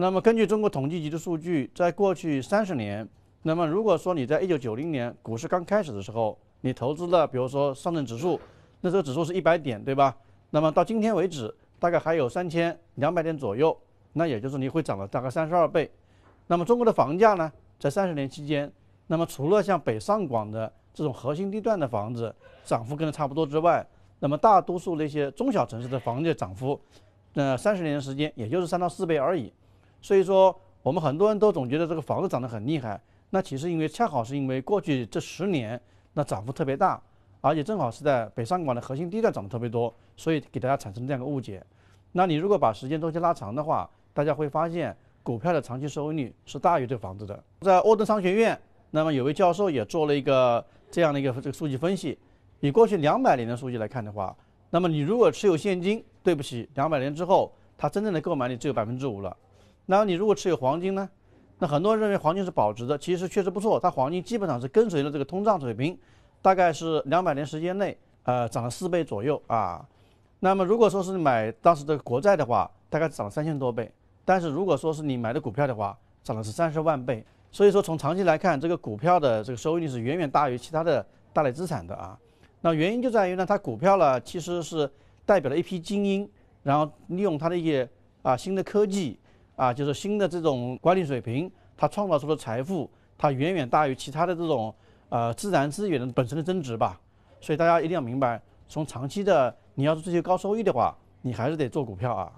那么根据中国统计局的数据，在过去三十年，那么如果说你在一九九零年股市刚开始的时候，你投资了，比如说上证指数，那这个指数是一百点，对吧？那么到今天为止，大概还有三千两百点左右，那也就是你会涨了大概三十二倍。那么中国的房价呢，在三十年期间，那么除了像北上广的这种核心地段的房子涨幅跟它差不多之外，那么大多数那些中小城市的房价涨幅，那三十年的时间也就是三到四倍而已。所以说，我们很多人都总觉得这个房子涨得很厉害。那其实因为恰好是因为过去这十年那涨幅特别大，而且正好是在北上广的核心地段涨得特别多，所以给大家产生这样一个误解。那你如果把时间周期拉长的话，大家会发现股票的长期收益率是大于这个房子的。在沃顿商学院，那么有位教授也做了一个这样的一个这个数据分析，以过去两百年的数据来看的话，那么你如果持有现金，对不起，两百年之后它真正的购买力只有百分之五了。然后你如果持有黄金呢？那很多人认为黄金是保值的，其实确实不错。它黄金基本上是跟随了这个通胀水平，大概是两百年时间内，呃，涨了四倍左右啊。那么如果说是买当时的国债的话，大概涨了三千多倍。但是如果说是你买的股票的话，涨了是三十万倍。所以说从长期来看，这个股票的这个收益率是远远大于其他的大类资产的啊。那原因就在于呢，它股票呢其实是代表了一批精英，然后利用它的一些啊新的科技。啊，就是新的这种管理水平，它创造出的财富，它远远大于其他的这种，呃，自然资源的本身的增值吧。所以大家一定要明白，从长期的，你要是追求高收益的话，你还是得做股票啊。